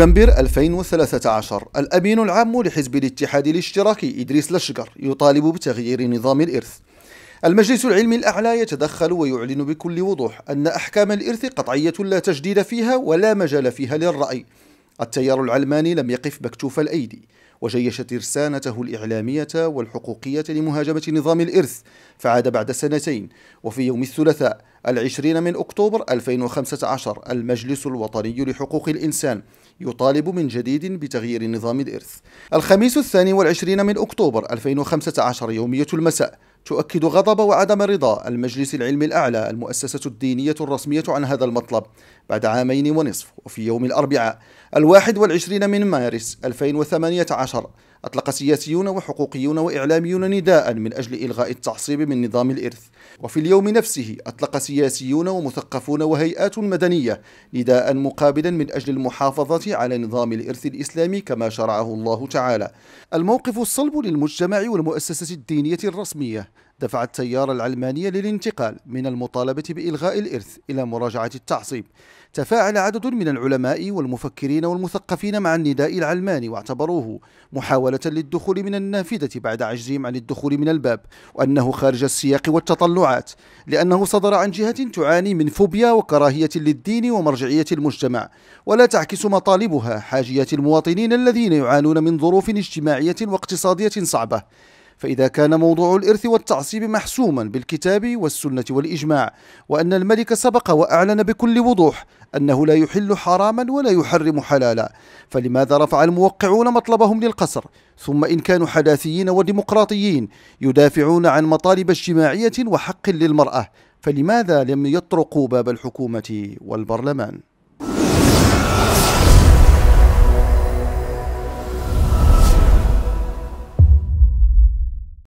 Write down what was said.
نوفمبر 2013 الأمين العام لحزب الاتحاد الاشتراكي إدريس لشقر يطالب بتغيير نظام الإرث المجلس العلمي الأعلى يتدخل ويعلن بكل وضوح أن أحكام الإرث قطعية لا تجديد فيها ولا مجال فيها للرأي التيار العلماني لم يقف مكتوف الأيدي وجيش ترسانته الإعلامية والحقوقية لمهاجمة نظام الإرث فعاد بعد سنتين وفي يوم الثلاثاء العشرين من أكتوبر 2015 المجلس الوطني لحقوق الإنسان يطالب من جديد بتغيير نظام الإرث الخميس الثاني والعشرين من أكتوبر 2015 يومية المساء تؤكد غضب وعدم رضا المجلس العلمي الأعلى المؤسسة الدينية الرسمية عن هذا المطلب بعد عامين ونصف وفي يوم الأربعاء الواحد والعشرين من مارس 2018 أطلق سياسيون وحقوقيون وإعلاميون نداء من أجل إلغاء التعصيب من نظام الإرث وفي اليوم نفسه أطلق سياسيون ومثقفون وهيئات مدنية نداء مقابلا من أجل المحافظة على نظام الإرث الإسلامي كما شرعه الله تعالى الموقف الصلب للمجتمع والمؤسسة الدينية الرسمية دفع التيار العلماني للانتقال من المطالبة بإلغاء الإرث إلى مراجعة التعصيب تفاعل عدد من العلماء والمفكرين والمثقفين مع النداء العلماني واعتبروه محاولة للدخول من النافذة بعد عجزهم عن الدخول من الباب وأنه خارج السياق والتطلعات لأنه صدر عن جهة تعاني من فوبيا وكراهية للدين ومرجعية المجتمع ولا تعكس مطالبها حاجية المواطنين الذين يعانون من ظروف اجتماعية واقتصادية صعبة فإذا كان موضوع الإرث والتعصيب محسوما بالكتاب والسنة والإجماع وأن الملك سبق وأعلن بكل وضوح أنه لا يحل حراما ولا يحرم حلالا فلماذا رفع الموقعون مطلبهم للقصر ثم إن كانوا حداثيين وديمقراطيين يدافعون عن مطالب اجتماعية وحق للمرأة فلماذا لم يطرقوا باب الحكومة والبرلمان